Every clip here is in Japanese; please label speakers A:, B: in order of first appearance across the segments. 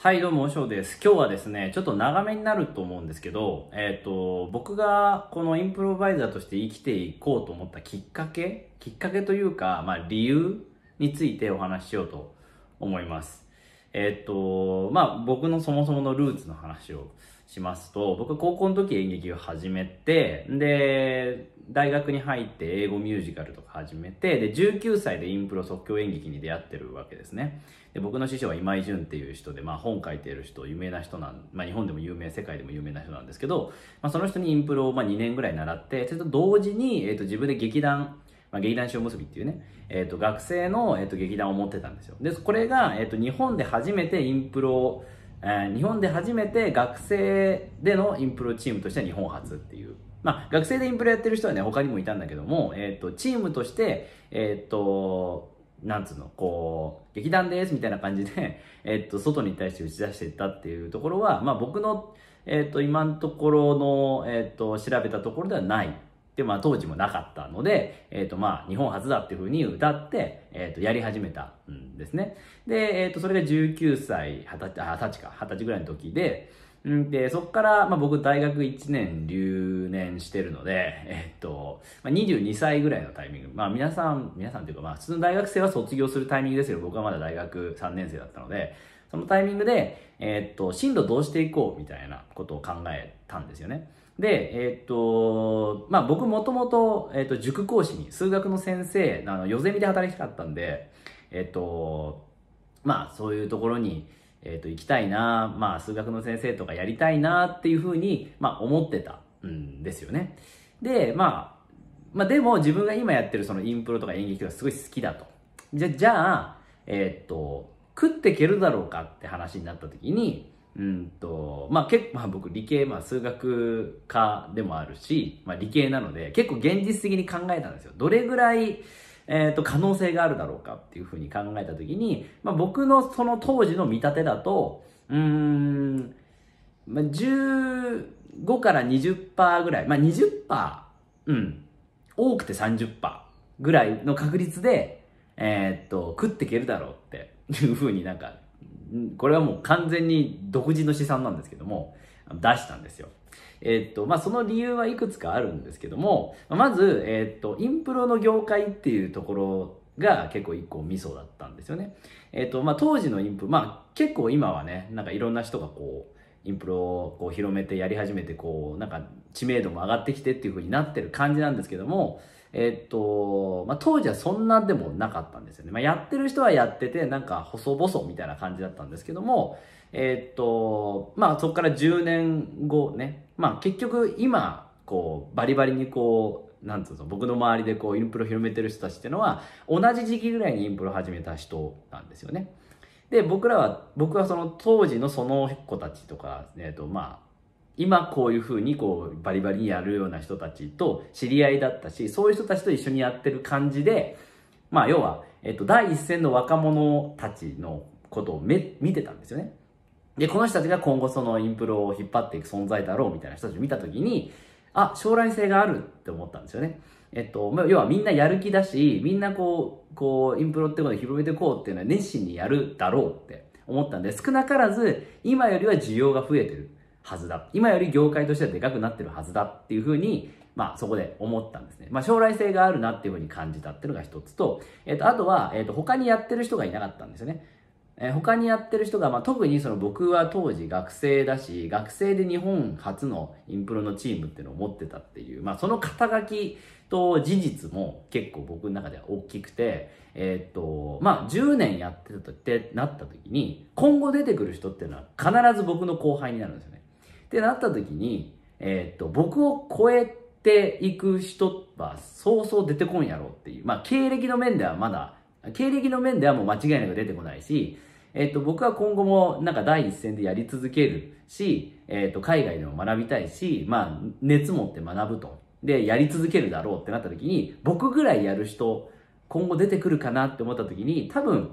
A: はい、どうも、しょうです。今日はですね、ちょっと長めになると思うんですけど、えっ、ー、と、僕がこのインプロバイザーとして生きていこうと思ったきっかけ、きっかけというか、まあ、理由についてお話ししようと思います。えっ、ー、と、まあ、僕のそもそものルーツの話をしますと、僕高校の時演劇を始めて、で、大学に入って英語ミュージカルとか始めて、で、19歳でインプロ即興演劇に出会ってるわけですね。で、僕の師匠は今井淳っていう人で、まあ本書いてる人、有名な人なん、まあ日本でも有名、世界でも有名な人なんですけど、まあその人にインプロをまあ2年ぐらい習って、それと同時に、えっ、ー、と自分で劇団、まあ、劇団小結びっていうね、えっ、ー、と学生の、えっ、ー、と劇団を持ってたんですよ。で、これが、えっ、と日本で初めてインプロえー、日本で初めて学生でのインプロチームとしては日本初っていう。まあ、学生でインプロやってる人はね、他にもいたんだけども、えっ、ー、と、チームとして、えっ、ー、と、なんつうの、こう、劇団ですみたいな感じで、えっと、外に対して打ち出していったっていうところは、まあ僕の、えっと、今のところの、えっと、調べたところではないで、まあ当時もなかったので、えっ、ー、とまあ日本初だっていうふうに歌って、えっ、ー、とやり始めたんですね。で、えっ、ー、とそれが19歳、20歳、か、20歳ぐらいの時で、んで、そこから、まあ僕大学1年留年してるので、えっ、と、まあ、22歳ぐらいのタイミング、まあ皆さん、皆さんというかまあ普通の大学生は卒業するタイミングですけど、僕はまだ大学3年生だったので、そのタイミングで、えー、っと、進路どうしていこうみたいなことを考えたんですよね。で、えー、っと、まあ、僕もともと、えー、っと、塾講師に、数学の先生、あの、ヨゼミで働きたかったんで、えっと、まあ、そういうところに、えっと、行きたいな、まあ、数学の先生とかやりたいなっていうふうに、まあ、思ってたんですよね。で、まあ、まあ、でも自分が今やってるそのインプロとか演劇がすごい好きだと。じゃ、じゃあ、えっと、食っていけるだろうかって話になった時に、うんと、まあ結構、まあ僕理系、まあ数学科でもあるし、まあ理系なので、結構現実的に考えたんですよ。どれぐらい、えっ、ー、と、可能性があるだろうかっていうふうに考えた時に、まあ僕のその当時の見立てだと、うーん、まあ15から20%ぐらい、まあ20%、うん、多くて30%ぐらいの確率で、えー、っと、食っていけるだろうっていうふうになんか、これはもう完全に独自の試算なんですけども、出したんですよ。えっと、まあ、その理由はいくつかあるんですけども、まず、えっと、インプロの業界っていうところが結構一個ミソだったんですよね。えっと、まあ、当時のインプロ、まあ、結構今はね、なんかいろんな人がこう、インプロをこう広めてやり始めて、こう、なんか知名度も上がってきてっていう風になってる感じなんですけども、えっと、まあ、当時はそんなでもなかったんですよね。まあ、やってる人はやってて、なんか細々みたいな感じだったんですけども、えっと、まあ、そこから10年後ね、まあ、結局今、こう、バリバリにこう、なんつうの、僕の周りでこう、インプロ広めてる人たちっていうのは、同じ時期ぐらいにインプロ始めた人なんですよね。で、僕らは、僕はその当時のその子たちとか、えっと、まあ、今こういうふうにこうバリバリにやるような人たちと知り合いだったし、そういう人たちと一緒にやってる感じで、まあ要は、えっと、第一線の若者たちのことをめ見てたんですよね。で、この人たちが今後そのインプロを引っ張っていく存在だろうみたいな人たちを見たときに、あ、将来性があるって思ったんですよね。えっと、まあ、要はみんなやる気だし、みんなこう、こう、インプロってことを広めていこうっていうのは熱心にやるだろうって思ったんで、少なからず今よりは需要が増えてる。はずだ。今より業界としてはでかくなってるはずだっていうふうに、まあそこで思ったんですね。まあ将来性があるなっていうふうに感じたっていうのが一つと、えっ、ー、と、あとは、えっ、ー、と、他にやってる人がいなかったんですよね。えー、他にやってる人が、まあ特にその僕は当時学生だし、学生で日本初のインプロのチームっていうのを持ってたっていう、まあその肩書きと事実も結構僕の中では大きくて、えー、っと、まあ10年やってたとってなった時に、今後出てくる人っていうのは必ず僕の後輩になるんですよね。ってなった時に、えっ、と、僕を超えていく人はそうそう出てこんやろうっていう。まあ、経歴の面ではまだ、経歴の面ではもう間違いなく出てこないし、えっ、と、僕は今後もなんか第一線でやり続けるし、えっ、と、海外でも学びたいし、まあ、熱持って学ぶと。で、やり続けるだろうってなった時に、僕ぐらいやる人、今後出てくるかなって思った時に、多分、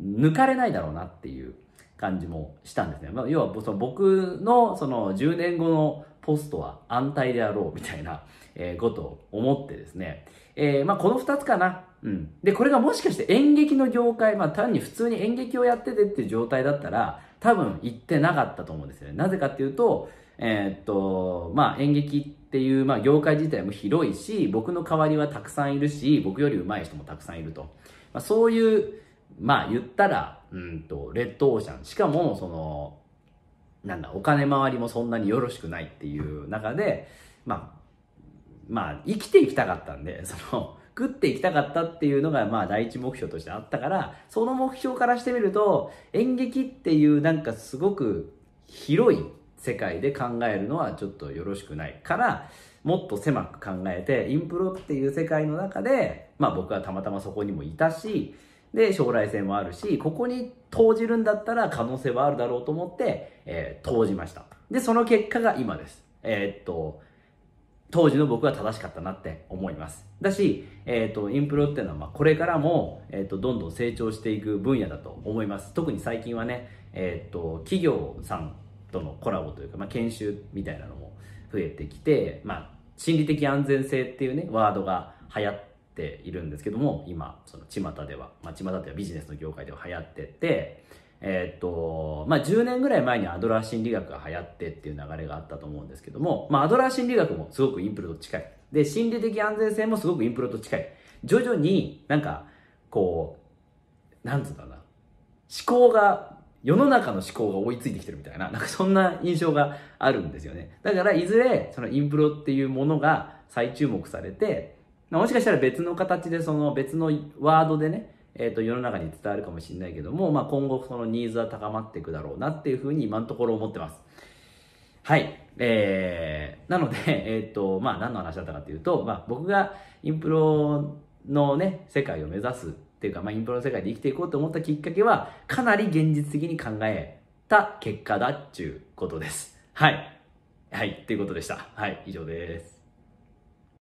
A: 抜かれないだろうなっていう感じもしたんですね。まあ、要はその僕のその10年後のポストは安泰であろうみたいな、えことを思ってですね、えー、まあ、この2つかな。うん。で、これがもしかして演劇の業界、まあ、単に普通に演劇をやっててっていう状態だったら、多分行ってなかったと思うんですよね。なぜかっていうと、えー、っと、まあ、演劇っていう、まあ、業界自体も広いし、僕の代わりはたくさんいるし、僕より上手い人もたくさんいると。まあ、そういう、まあ言ったら、うんと、レッドオーシャン。しかも、その、なんだ、お金回りもそんなによろしくないっていう中で、まあ、まあ、生きていきたかったんで、その、食っていきたかったっていうのが、まあ、第一目標としてあったから、その目標からしてみると、演劇っていうなんかすごく広い世界で考えるのはちょっとよろしくないから、もっと狭く考えて、インプロっていう世界の中で、まあ僕はたまたまそこにもいたし、で、将来性もあるし、ここに投じるんだったら可能性はあるだろうと思って、えー、投じました。で、その結果が今です。えー、っと、当時の僕は正しかったなって思います。だし、えっ、ー、と、インプロっていうのは、まあ、これからも、えっ、ー、と、どんどん成長していく分野だと思います。特に最近はね、えっ、ー、と、企業さんとのコラボというか、まあ、研修みたいなのも増えてきて、まあ、心理的安全性っていうね、ワードが流行ってているんですけども今その巷では、まあ、巷ではビジネスの業界では流行っててえっとまあ、10年ぐらい前にアドラー心理学が流行ってっていう流れがあったと思うんですけども、まあ、アドラー心理学もすごくインプルと近いで心理的安全性もすごくインプルと近い徐々になんかこうなんつうんだろうな思考が世の中の思考が追いついてきてるみたいな、なんかそんな印象があるんですよね。だから、いずれ、そのインプロっていうものが再注目されて、もしかしたら別の形でその別のワードでね、えー、と世の中に伝わるかもしれないけども、まあ、今後そのニーズは高まっていくだろうなっていうふうに今のところ思ってます。はい。えー、なので、えっ、ー、と、まあ、何の話だったかというと、まあ、僕がインプロのね、世界を目指すっていうか、まあ、インプロの世界で生きていこうと思ったきっかけは、かなり現実的に考えた結果だっちゅうことです。はい。はい、ということでした。はい、以上です。